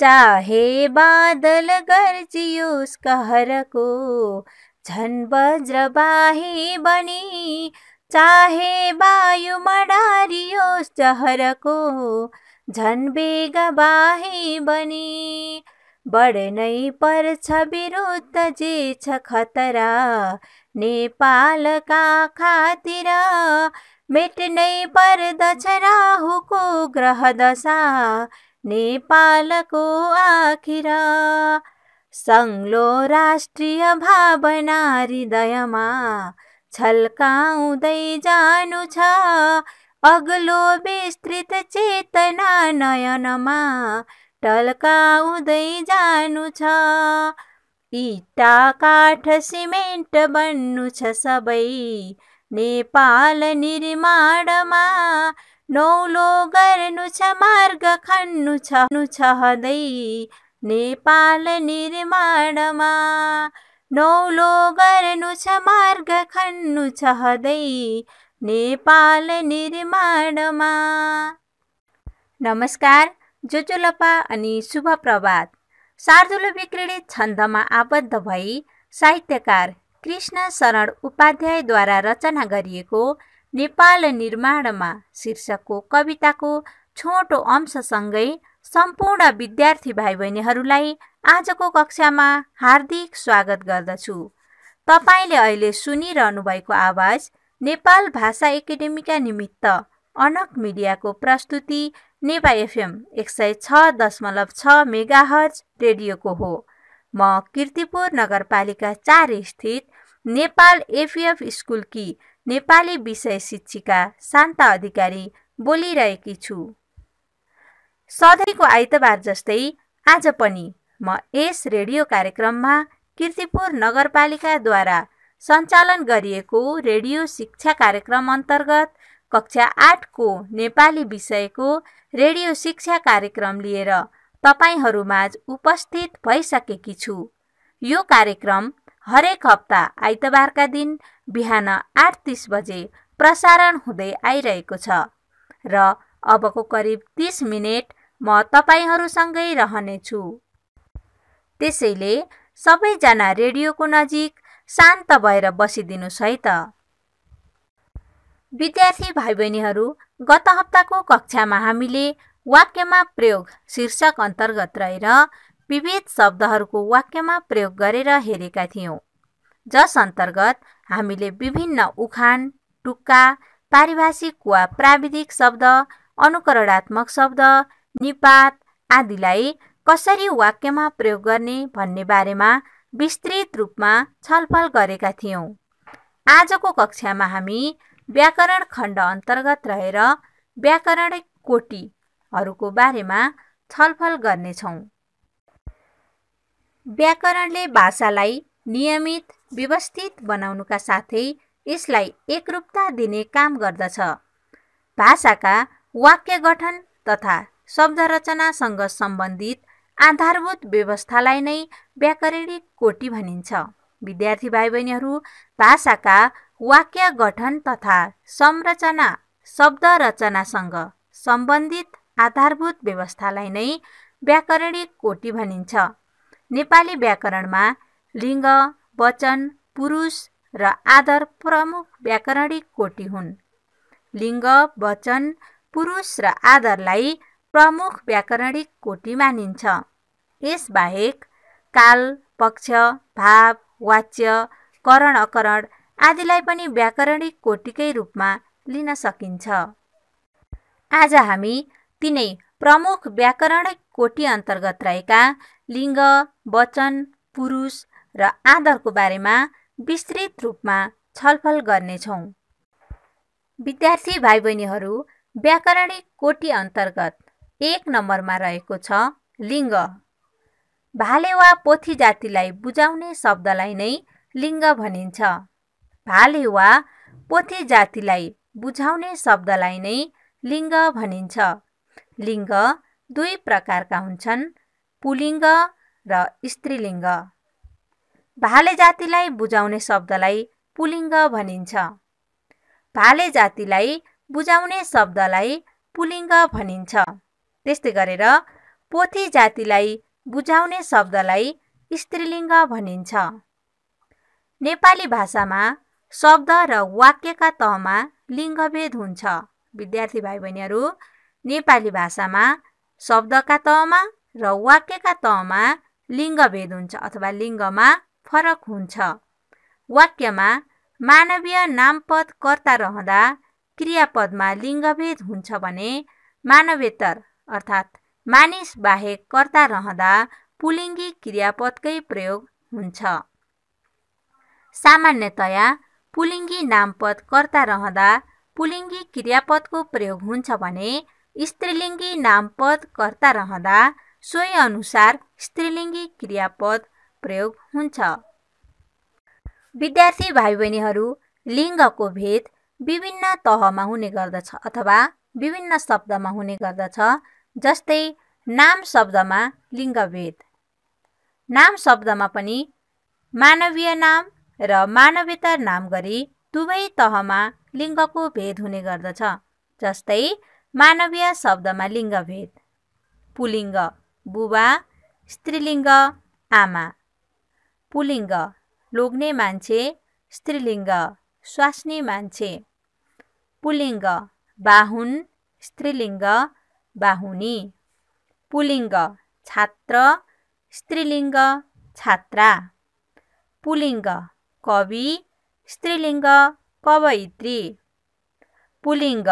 चाहे बादल उसका कहरको झन बाही बनी चाहे वायु मडारियोस् चहरको झन बेग बाही बनी बढ्नै पर्छ विरुद्ध जे छ खतरा नेपालका खातिर मेट्नै पर्दछ राहुको ग्रह दशा नेपालको आखिर सङ्लो राष्ट्रिय भावना हृदयमा छल्काउँदै जानु छ अग्लो विस्तृत चेतना नयनमा टल्काउँदै जानु छ इटा काठ सिमेन्ट बन्नु छ सबै नेपाल निर्माणमा नौलो गर्नु छ मार्ग खन्नु छ नु छ हदै नेपाल निर्माणमा नौलो गर्नु छ मार्ग खन्नु छ हदै नेपाल निर्माणमा नमस्कार जोजोलपा अनि शुभ प्रभात शार्दुल विक्रीडित छन्दमा आबद्ध भई साहित्यकार कृष्ण शरण उपाध्यायद्वारा रचना गरिएको नेपाल निर्माणमा शीर्षकको कविताको छोटो अंशसँगै सम्पूर्ण विद्यार्थी भाइ बहिनीहरूलाई आजको कक्षामा हार्दिक स्वागत गर्दछु तपाईँले अहिले सुनिरहनु भएको आवाज नेपाल भाषा एकाडेमीका निमित्त अनक मिडियाको प्रस्तुति नेपा एफएम एक सय छ दशमलव छ मेगा हर्ज रेडियोको हो म किर्तिपुर नगरपालिका चार स्थित नेपाल एफएफ स्कुलकी नेपाली विषय शिक्षिका शान्ता अधिकारी बोलिरहेकी छु सधैँको आइतबार जस्तै आज पनि म यस रेडियो कार्यक्रममा किर्तिपुर नगरपालिकाद्वारा सञ्चालन गरिएको रेडियो शिक्षा कार्यक्रम अन्तर्गत कक्षा आठको नेपाली विषयको रेडियो शिक्षा कार्यक्रम लिएर तपाईँहरूमाझ उपस्थित भइसकेकी छु यो कार्यक्रम हरेक हप्ता आइतबारका दिन बिहान आठ तिस बजे प्रसारण हुँदै आइरहेको छ र अबको करिब तिस मिनेट म तपाईँहरूसँगै रहनेछु त्यसैले सबैजना रेडियोको नजिक शान्त भएर बसिदिनुहोस् है त विद्यार्थी भाइ बहिनीहरू गत हप्ताको कक्षामा हामीले वाक्यमा प्रयोग शीर्षक अन्तर्गत रहेर विविध शब्दहरूको वाक्यमा प्रयोग गरेर हेरेका थियौँ जस अन्तर्गत हामीले विभिन्न उखान टुक्का पारिभाषिक वा प्राविधिक शब्द अनुकरणात्मक शब्द निपात आदिलाई कसरी वाक्यमा प्रयोग गर्ने भन्ने बारेमा विस्तृत रूपमा छलफल गरेका थियौँ आजको कक्षामा हामी व्याकरण खण्ड अन्तर्गत रहेर व्याकरण कोटीहरूको बारेमा छलफल गर्नेछौँ व्याकरणले भाषालाई नियमित व्यवस्थित बनाउनुका साथै यसलाई एकरूपता दिने काम गर्दछ भाषाका वाक्य गठन तथा शब्द रचनासँग सम्बन्धित आधारभूत व्यवस्थालाई नै व्याकरणिक कोटि भनिन्छ विद्यार्थी भाइ बहिनीहरू भाषाका वाक्य गठन तथा संरचना शब्द रचनासँग सम्बन्धित आधारभूत व्यवस्थालाई नै व्याकरणिक कोटि भनिन्छ नेपाली व्याकरणमा लिङ्ग वचन पुरुष र आदर प्रमुख व्याकरणिक कोटि हुन् लिङ्ग वचन पुरुष र आधारलाई प्रमुख व्याकरणिक कोटि मानिन्छ यसबाहेक काल पक्ष भाव वाच्य करण अकरण आदिलाई पनि व्याकरणिक कोटिकै रूपमा लिन सकिन्छ आज हामी तिनै प्रमुख व्याकरणिक कोटी अन्तर्गत रहेका लिङ्ग वचन पुरुष र आदरको बारेमा विस्तृत रूपमा छलफल गर्नेछौँ विद्यार्थी भाइ बहिनीहरू व्याकरणिक कोटी अन्तर्गत एक नम्बरमा रहेको छ लिङ्ग भाले वा पोथी जातिलाई बुझाउने शब्दलाई नै लिङ्ग भनिन्छ भाले वा पोथी जातिलाई बुझाउने शब्दलाई नै लिङ्ग भनिन्छ लिङ्ग दुई प्रकारका हुन्छन् पुलिङ्ग र स्त्रीलिङ्ग भाले जातिलाई बुझाउने शब्दलाई पुलिङ्ग भनिन्छ भाले जातिलाई बुझाउने शब्दलाई पुलिङ्ग भनिन्छ त्यस्तै गरेर पोथी जातिलाई बुझाउने शब्दलाई स्त्रीलिङ्ग भनिन्छ नेपाली भाषामा शब्द र वाक्यका तहमा लिङ्गभेद हुन्छ विद्यार्थी भाइ बहिनीहरू नेपाली भाषामा शब्दका तहमा र वाक्यका तहमा लिङ्गभेद हुन्छ अथवा लिङ्गमा फरक हुन्छ वाक्यमा मानवीय नामपद कर्ता रहँदा क्रियापदमा लिङ्गभेद हुन्छ भने मानवेतर अर्थात् मानिस बाहेक कर्ता रहँदा पुलिङ्गी क्रियापदकै प्रयोग हुन्छ सामान्यतया पुलिङ्गी नामपद कर्ता रहँदा पुलिङ्गी क्रियापदको प्रयोग हुन्छ भने स्त्रीलिङ्गी नामपद कर्ता रहँदा सोही अनुसार स्त्रीलिङ्गी क्रियापद प्रयोग हुन्छ विद्यार्थी भाइ बहिनीहरू लिङ्गको भेद विभिन्न तहमा हुने गर्दछ अथवा विभिन्न शब्दमा हुने गर्दछ जस्तै नाम शब्दमा लिङ्गभेद नाम शब्दमा पनि मानवीय नाम र मानवेतर नाम गरी दुवै तहमा लिङ्गको भेद हुने गर्दछ जस्तै मानवीय शब्दमा लिङ्गभेद पुलिङ्ग बुबा स्त्रीलिङ्ग आमा पुलिङ्ग लोग्ने मान्छे स्त्रीलिङ्ग स्वास्नी मान्छे पुलिङ्ग बाहुन स्त्रीलिङ्ग बाहुनी पुलिङ्ग छात्र स्त्रीलिङ्ग छात्रा पुलिङ्ग कवि स्त्रीलिङ्ग कवयित्री पुलिङ्ग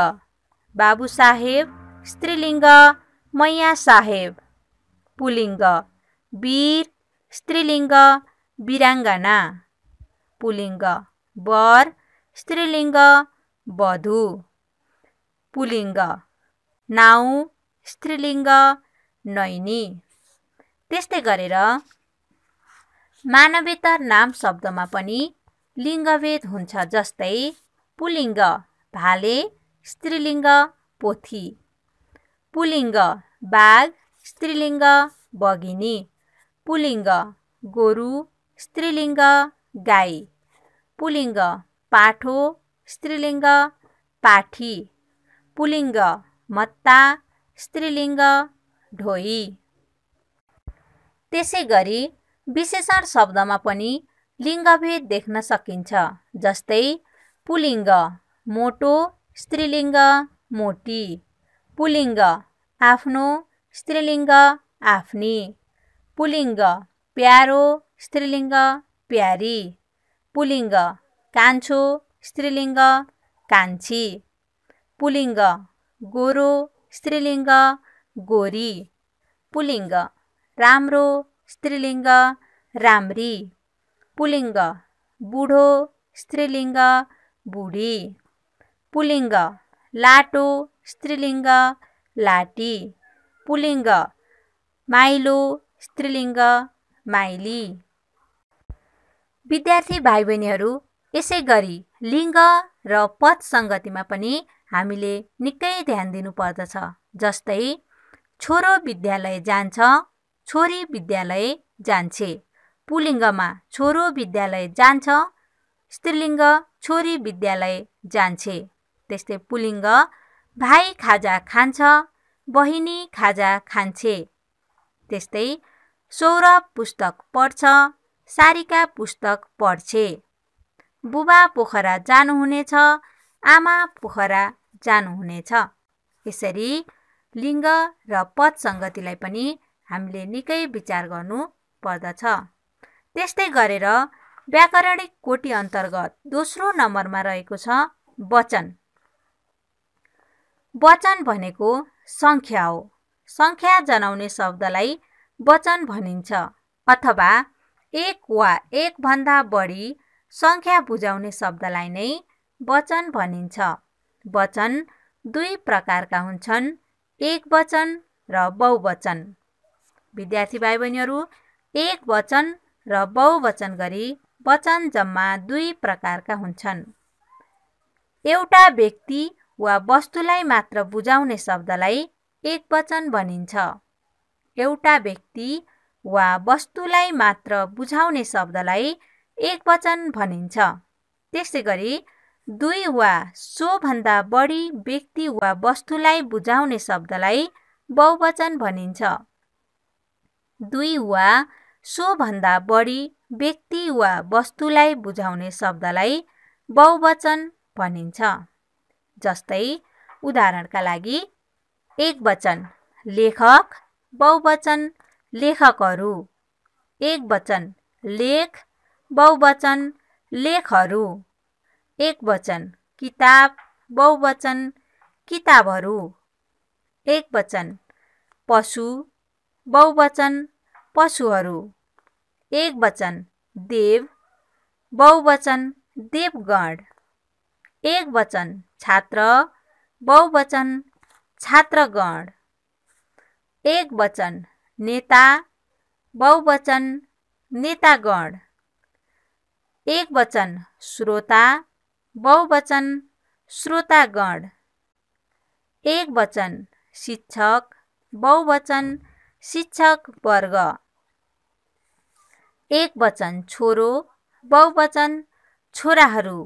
बाबु साहेब स्त्रीलिङ्ग मैया साहेब पुलिङ्ग वीर स्त्रीलिङ्ग वीराङ्गना पुलिङ्ग वर स्त्रीलिङ्ग वधु पुलिङ्ग नाउ स्त्रीलिङ्ग नैनी त्यस्तै गरेर मानवेतर नाम शब्दमा पनि लिङ्गभेद हुन्छ जस्तै पुलिङ्ग भाले स्त्रीलिङ्ग पोथी पुलिङ्ग बाघ स्त्रीलिङ्ग बगिनी पुलिङ्ग गोरु स्त्रीलिङ्ग गाई पुलिङ्ग पाठो स्त्रीलिङ्ग पाठी पुलिङ्ग मत्ता स्त्रीलिङ्ग ढोई त्यसै गरी विशेषण शब्दमा पनि लिङ्गभेद देख्न सकिन्छ जस्तै पुलिङ्ग मोटो स्त्रीलिङ्ग मोटी पुलिङ्ग आफ्नो स्त्रीलिङ्ग आफ्नी पुलिङ्ग प्यारो स्त्रीलिङ्ग प्यारी पुलिङ्ग कान्छो स्त्रीलिङ्ग कान्छी पुलिङ्ग गोरो स्त्रीलिङ्ग गोरी पुलिङ्ग राम्रो स्त्रीलिङ्ग राम्री पुलिङ्ग बुढो स्त्रीलिङ्ग बुढी पुलिङ्ग लाटो स्त्रीलिङ्ग लाटी पुलिङ्ग माइलो स्त्रीलिङ्ग माइली विद्यार्थी भाइ बहिनीहरू यसै गरी लिङ्ग र पद सङ्गतिमा पनि हामीले निकै ध्यान दिनुपर्दछ जस्तै छोरो विद्यालय जान्छ छोरी विद्यालय जान्छे पुलिङ्गमा छोरो विद्यालय जान्छ स्त्रीलिङ्ग छोरी विद्यालय जान्छे त्यस्तै पुलिङ्ग भाइ खाजा खान्छ बहिनी खाजा खान्छे त्यस्तै सौरभ पुस्तक पढ्छ सारिका पुस्तक पढ्छे बुबा पोखरा जानुहुनेछ आमा पोखरा जानुहुनेछ यसरी लिङ्ग र पद सङ्गतिलाई पनि हामीले निकै विचार गर्नु पर्दछ त्यस्तै गरेर व्याकरणिक कोटी अन्तर्गत दोस्रो नम्बरमा रहेको छ वचन वचन भनेको सङ्ख्या हो सङ्ख्या जनाउने शब्दलाई वचन भनिन्छ अथवा एक वा एकभन्दा बढी सङ्ख्या बुझाउने शब्दलाई नै वचन भनिन्छ वचन दुई प्रकारका हुन्छन् एक वचन र बहुवचन विद्यार्थी भाइ बहिनीहरू एक वचन र बहुवचन गरी वचन जम्मा दुई प्रकारका हुन्छन् एउटा व्यक्ति वा वस्तुलाई मात्र बुझाउने शब्दलाई एकवचन भनिन्छ एउटा व्यक्ति वा वस्तुलाई मात्र बुझाउने शब्दलाई एकवचन भनिन्छ त्यसै गरी दुई वा सोभन्दा बढी व्यक्ति वा वस्तुलाई बुझाउने शब्दलाई बहुवचन भनिन्छ दुई वा सोभन्दा बढी व्यक्ति वा वस्तुलाई बुझाउने शब्दलाई बहुवचन भनिन्छ जस्तै उदाहरणका लागि एक वचन लेखक बहुवचन लेखकहरू एक वचन लेख बहुवचन लेखहरू एक वचन किताब बहुवचन किताबहरू एक वचन पशु बहुवचन पशुहरू एक वचन देव बहुवचन देवगण एक वचन छात्र बहुवचन छात्रगण एक वचन नेता बहुवचन नेतागण एक वचन श्रोता बहुवचन श्रोतागण एक वचन शिक्षक बहुवचन शिक्षक वर्ग एक वचन छोरो बहुवचन छोराहरू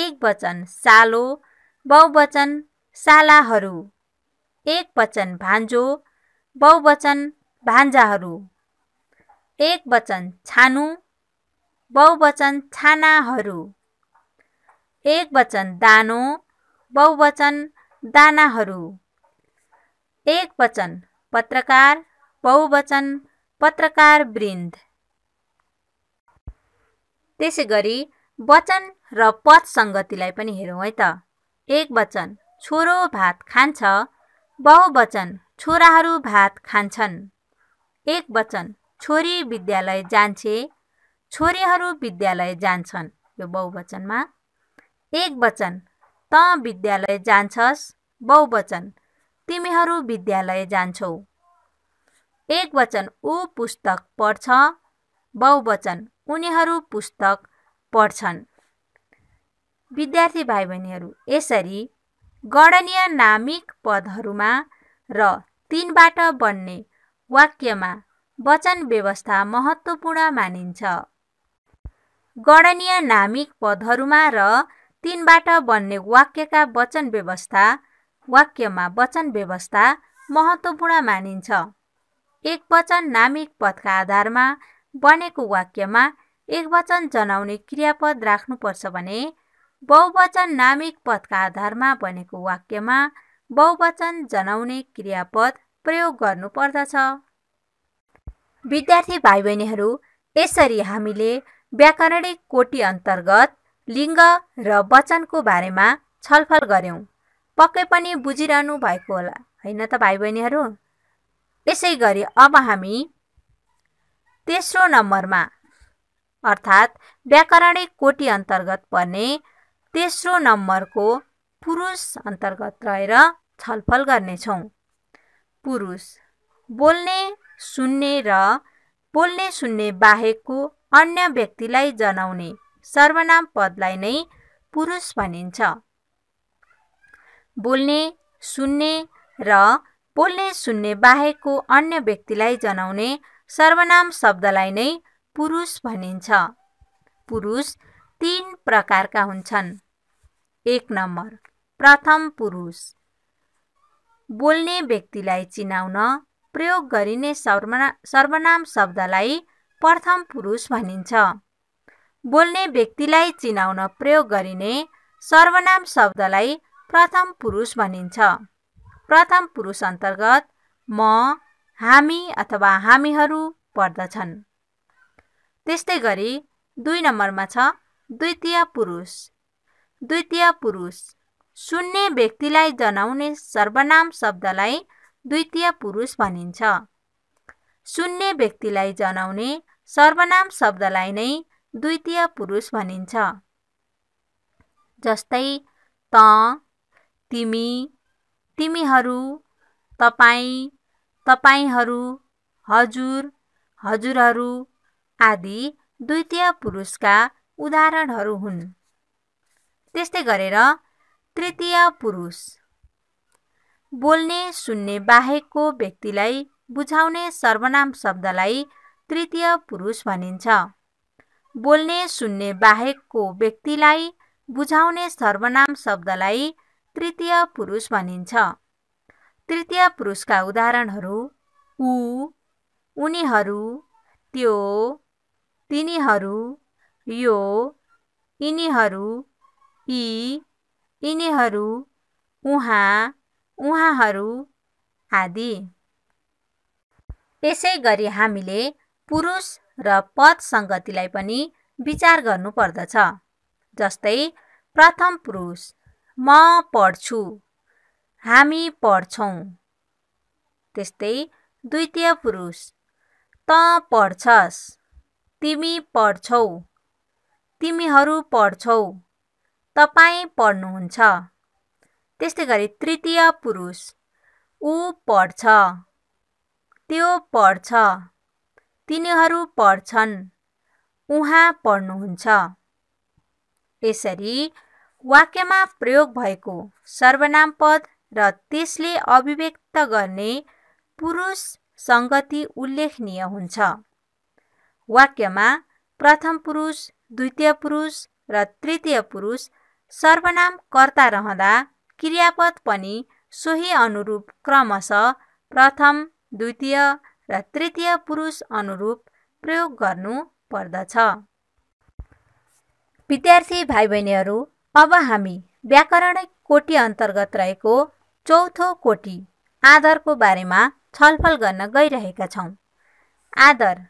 एक वचन सालो बहुवचन सालाहरू एक वचन भान्जो बहुवचन भान्जाहरू एक वचन छानु बहुवचन छानाहरू एक वचन दानो बहुवचन दानाहरू एक वचन पत्रकार बहुवचन पत्रकार वृन्द त्यसै गरी वचन र पद सङ्गतिलाई पनि हेरौँ है त एक वचन छोरो भात खान्छ बहुवचन छोराहरू भात खान्छन् एक वचन छोरी विद्यालय जान्छे छोरीहरू विद्यालय जान्छन् यो बहुवचनमा एक वचन त विद्यालय जान्छस् बहुवचन तिमीहरू विद्यालय जान्छौ एक वचन ऊ पुस्तक पढ्छ बहुवचन उनीहरू पुस्तक पढ्छन् विद्यार्थी भाइ बहिनीहरू यसरी गणनीय नामिक पदहरूमा र तिनबाट बन्ने वाक्यमा वचन व्यवस्था महत्त्वपूर्ण मानिन्छ गणनीय नामिक पदहरूमा र तिनबाट बन्ने वाक्यका वचन व्यवस्था वाक्यमा वचन व्यवस्था महत्त्वपूर्ण मानिन्छ एक वचन नामिक पदका आधारमा बनेको वाक्यमा एकवचन जनाउने क्रियापद राख्नुपर्छ भने बहुवचन नामिक पदका आधारमा बनेको वाक्यमा बहुवचन जनाउने क्रियापद प्रयोग गर्नुपर्दछ विद्यार्थी भाइ बहिनीहरू यसरी हामीले व्याकरणिक कोटी अन्तर्गत लिङ्ग र वचनको बारेमा छलफल गऱ्यौँ पक्कै पनि बुझिरहनु भएको होला होइन त भाइ बहिनीहरू यसै गरी अब हामी तेस्रो नम्बरमा अर्थात् व्याकरणिक कोटी अन्तर्गत पर्ने तेस्रो नम्बरको पुरुष अन्तर्गत रहेर छलफल गर्नेछौँ पुरुष बोल्ने सुन्ने र बोल्ने सुन्ने बाहेकको अन्य व्यक्तिलाई जनाउने सर्वनाम पदलाई नै पुरुष भनिन्छ बोल्ने सुन्ने र बोल्ने सुन्ने बाहेकको अन्य व्यक्तिलाई जनाउने सर्वनाम शब्दलाई नै पुरुष भनिन्छ पुरुष तीन प्रकारका हुन्छन् एक नम्बर प्रथम पुरुष बोल्ने व्यक्तिलाई चिनाउन प्रयोग गरिने सर्वना सर्वनाम शब्दलाई प्रथम पुरुष भनिन्छ बोल्ने व्यक्तिलाई चिनाउन प्रयोग गरिने सर्वनाम शब्दलाई प्रथम पुरुष भनिन्छ प्रथम पुरुष अन्तर्गत म हामी अथवा हामीहरू पर्दछन् त्यस्तै गरी दुई नम्बरमा छ द्वितीय पुरुष द्वितीय पुरुष सुन्ने व्यक्तिलाई जनाउने सर्वनाम शब्दलाई द्वितीय पुरुष भनिन्छ सुन्ने व्यक्तिलाई जनाउने सर्वनाम शब्दलाई नै द्वितीय पुरुष भनिन्छ जस्तै त तिमी तिमीहरू तपाईँ तपाईँहरू हजुर हजुरहरू आदि द्वितीय पुरुषका उदाहरणहरू हुन् त्यस्तै गरेर तृतीय पुरुष बोल्ने सुन्ने बाहेकको व्यक्तिलाई बुझाउने सर्वनाम शब्दलाई तृतीय पुरुष भनिन्छ बोल्ने सुन्ने बाहेकको व्यक्तिलाई बुझाउने सर्वनाम शब्दलाई तृतीय पुरुष भनिन्छ तृतीय पुरुषका उदाहरणहरू ऊ उनीहरू त्यो तिनीहरू यो यिनीहरू यी यिनीहरू उहाँ उहाँहरू आदि यसै गरी हामीले पुरुष र पद सङ्गतिलाई पनि विचार गर्नुपर्दछ जस्तै प्रथम पुरुष म पढ्छु हामी पढ्छौँ त्यस्तै द्वितीय पुरुष त पढ्छस् तिमी पढ्छौ तिमीहरू पढ्छौ तपाईँ पढ्नुहुन्छ त्यस्तै गरी तृतीय पुरुष ऊ पढ्छ त्यो पढ्छ तिनीहरू पढ्छन् उहाँ पढ्नुहुन्छ यसरी वाक्यमा प्रयोग भएको सर्वनाम पद र त्यसले अभिव्यक्त गर्ने पुरुष सङ्गति उल्लेखनीय हुन्छ वाक्यमा प्रथम पुरुष द्वितीय पुरुष र तृतीय पुरुष सर्वनाम कर्ता रहँदा क्रियापद पनि सोही अनुरूप क्रमशः प्रथम द्वितीय र तृतीय पुरुष अनुरूप प्रयोग गर्नु पर्दछ विद्यार्थी भाइ बहिनीहरू अब हामी व्याकरणिक कोटी अन्तर्गत रहेको चौथो कोटी आदरको बारेमा छलफल गर्न गइरहेका छौँ आदर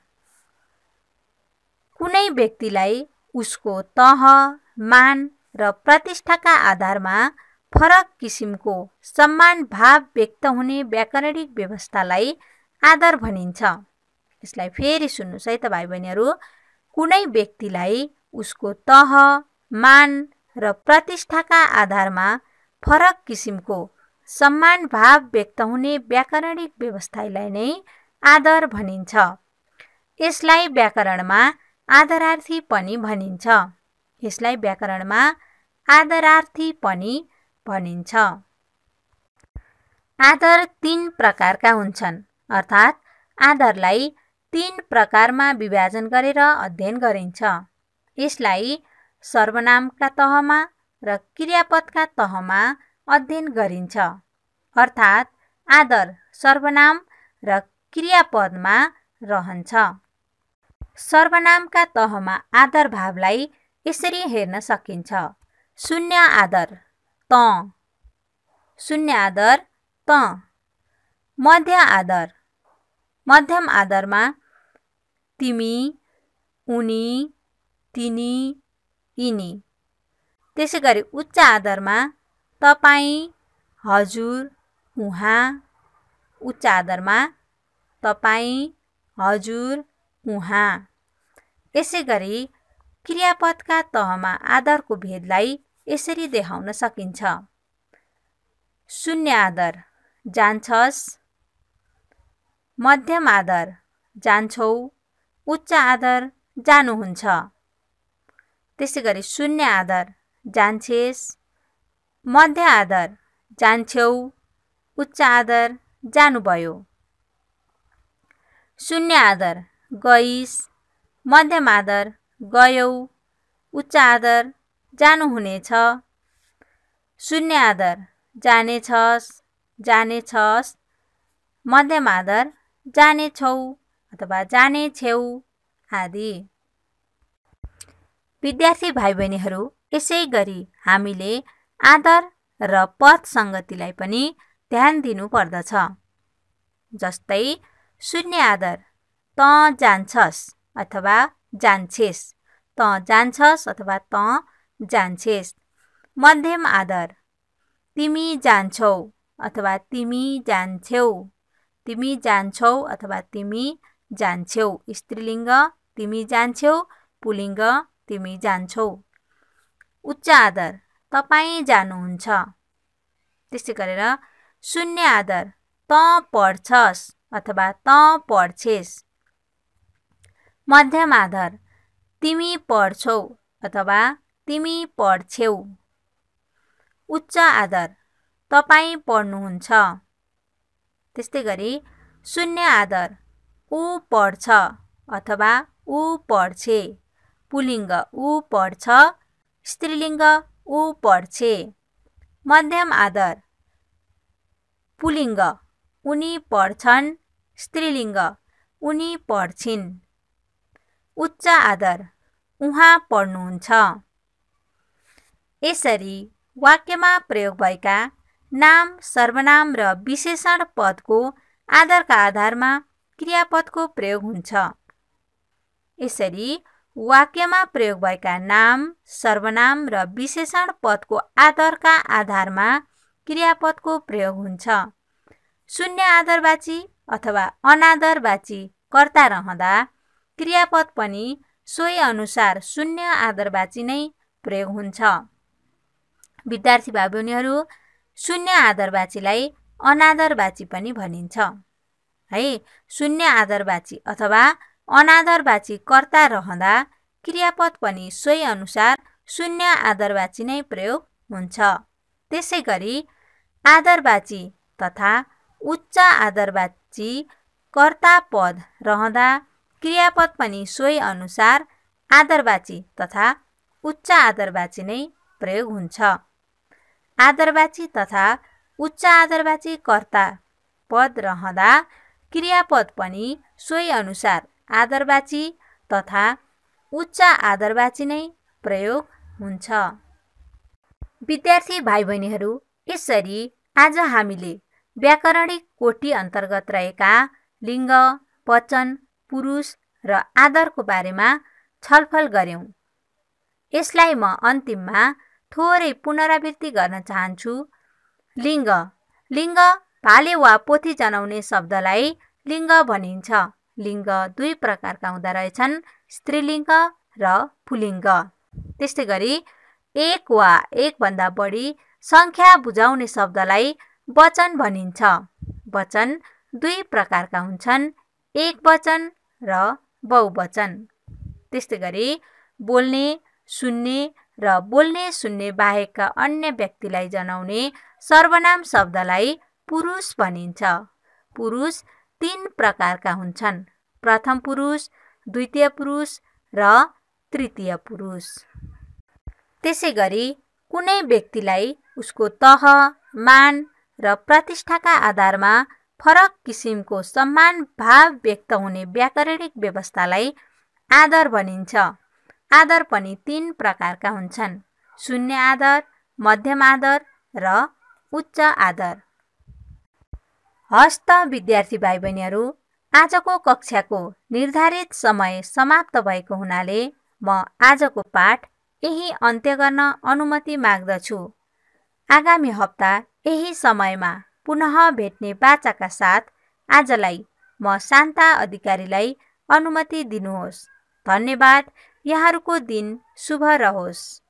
कुनै व्यक्तिलाई उसको तह मान र प्रतिष्ठाका आधारमा फरक किसिमको सम्मान भाव व्यक्त हुने व्याकरणिक व्यवस्थालाई आदर भनिन्छ यसलाई फेरि सुन्नुहोस् है त भाइ बहिनीहरू कुनै व्यक्तिलाई उसको तह मान र प्रतिष्ठाका आधारमा फरक किसिमको सम्मान भाव व्यक्त हुने व्याकरणिक व्यवस्थालाई नै आदर भनिन्छ यसलाई व्याकरणमा आदरार्थी पनि भनिन्छ यसलाई व्याकरणमा आदरार्थी पनि भनिन्छ आदर तीन प्रकारका हुन्छन् अर्थात् आदरलाई तीन प्रकारमा विभाजन गरेर अध्ययन गरिन्छ यसलाई सर्वनामका तहमा र क्रियापदका तहमा अध्ययन गरिन्छ अर्थात् आदर सर्वनाम र क्रियापदमा रहन्छ सर्वनामका तहमा आदर भावलाई यसरी हेर्न सकिन्छ शून्य आदर त शून्य आदर त मध्य आदर मध्यम आदरमा तिमी उनी तिनी यिनी त्यसै गरी उच्च आदरमा तपाईँ हजुर उहाँ उच्च आदरमा तपाईँ हजुर उहाँ यसै गरी क्रियापदका तहमा आदरको भेदलाई यसरी देखाउन सकिन्छ शून्य आदर जान्छस् मध्यम आदर जान्छौ उच्च आदर जानुहुन्छ त्यसै गरी शून्य आदर जान्छेस मध्य आदर जान्छौ उच्च आदर जानुभयो शून्य आदर गइस मध्यम आदर गयौ उच्च आदर जानुहुनेछ शून्य आदर जानेछस् जानेछस् मध्यम आदर जानेछौ अथवा जाने आदि विद्यार्थी भाइ बहिनीहरू यसै गरी हामीले आदर र पद सङ्गतिलाई पनि ध्यान दिनुपर्दछ जस्तै शून्य आदर त जान्छस् अथवा जान्छेस् त जान्छस् अथवा त जान्छेस् मध्यम आदर तिमी जान्छौ अथवा तिमी जान्छौ तिमी जान्छौ अथवा तिमी जान्छौ स्त्रीलिङ्ग तिमी जान्छौ पुलिङ्ग तिमी जान्छौ उच्च आदर तपाईँ जानुहुन्छ त्यस्तै गरेर शून्य आदर त पढ्छस् अथवा त पढ्छेस् मध्यम आधार तिमी पढ्छौ अथवा तिमी पढ्छेउ उच्च आधार तपाईँ पढ्नुहुन्छ त्यस्तै गरी शून्य आधार ऊ पढ्छ अथवा ऊ पढ्छे पुलिङ्ग ऊ पढ्छ स्त्रीलिङ्ग ऊ पढ्छे मध्यम आधार पुलिङ्ग उनी पढ्छन् स्त्रीलिङ्ग उनी पढ्छिन् उच्च आदर उहाँ पढ्नुहुन्छ यसरी वाक्यमा प्रयोग भएका नाम सर्वनाम र विशेषण पदको आधारका आधारमा क्रियापदको प्रयोग हुन्छ यसरी वाक्यमा प्रयोग भएका नाम सर्वनाम र विशेषण पदको आधारका आधारमा क्रियापदको प्रयोग हुन्छ शून्य आदरवाची अथवा अनादरवाची कर्ता रहँदा क्रियापद पनि सोही अनुसार शून्य आदरवाची नै प्रयोग हुन्छ विद्यार्थी भाइ बहिनीहरू शून्य आधारवाचीलाई अनादरवाची पनि भनिन्छ है शून्य आधारवाची अथवा अनादरवाची कर्ता रहँदा क्रियापद पनि सोही अनुसार शून्य आदरवाची नै प्रयोग हुन्छ त्यसै गरी आधारवाची तथा उच्च आधारवाची कर्ता पद रहँदा क्रियापद पनि सोही अनुसार आदरवाची तथा उच्च आदरवाची नै प्रयोग हुन्छ आदरवाची तथा उच्च आदरवाची कर्ता पद रहँदा क्रियापद पनि सोही अनुसार आदरवाची तथा उच्च आदरवाची नै प्रयोग हुन्छ विद्यार्थी भाइ बहिनीहरू यसरी आज हामीले व्याकरणिक कोटी अन्तर्गत रहेका लिङ्ग वचन पुरुष र आदरको बारेमा छलफल गऱ्यौँ यसलाई म अन्तिममा थोरै पुनरावृत्ति गर्न चाहन्छु लिङ्ग लिङ्ग भाले वा पोथी जनाउने शब्दलाई लिङ्ग भनिन्छ लिङ्ग दुई प्रकारका हुँदा रहेछन् स्त्रीलिङ्ग र पुलिङ्ग त्यस्तै गरी एक वा एकभन्दा बढी सङ्ख्या बुझाउने शब्दलाई वचन भनिन्छ वचन दुई प्रकारका हुन्छन् एक वचन र बहुवचन त्यस्तै गरी बोल्ने सुन्ने र बोल्ने सुन्ने बाहेकका अन्य व्यक्तिलाई जनाउने सर्वनाम शब्दलाई पुरुष भनिन्छ पुरुष तिन प्रकारका हुन्छन् प्रथम पुरुष द्वितीय पुरुष र तृतीय पुरुष त्यसै गरी कुनै व्यक्तिलाई उसको तह मान र प्रतिष्ठाका आधारमा फरक किसिमको सम्मान भाव व्यक्त हुने व्याकरणिक व्यवस्थालाई आदर भनिन्छ आदर पनि तिन प्रकारका हुन्छन् शून्य आदर मध्यम आदर र उच्च आदर हस्त विद्यार्थी भाइ बहिनीहरू आजको कक्षाको निर्धारित समय समाप्त भएको हुनाले म आजको पाठ यही अन्त्य गर्न अनुमति माग्दछु आगामी हप्ता यही समयमा पुनः भेट्ने बाचाका साथ आजलाई म शान्ता अधिकारीलाई अनुमति दिनुहोस् धन्यवाद यहाँहरूको दिन शुभ रहोस्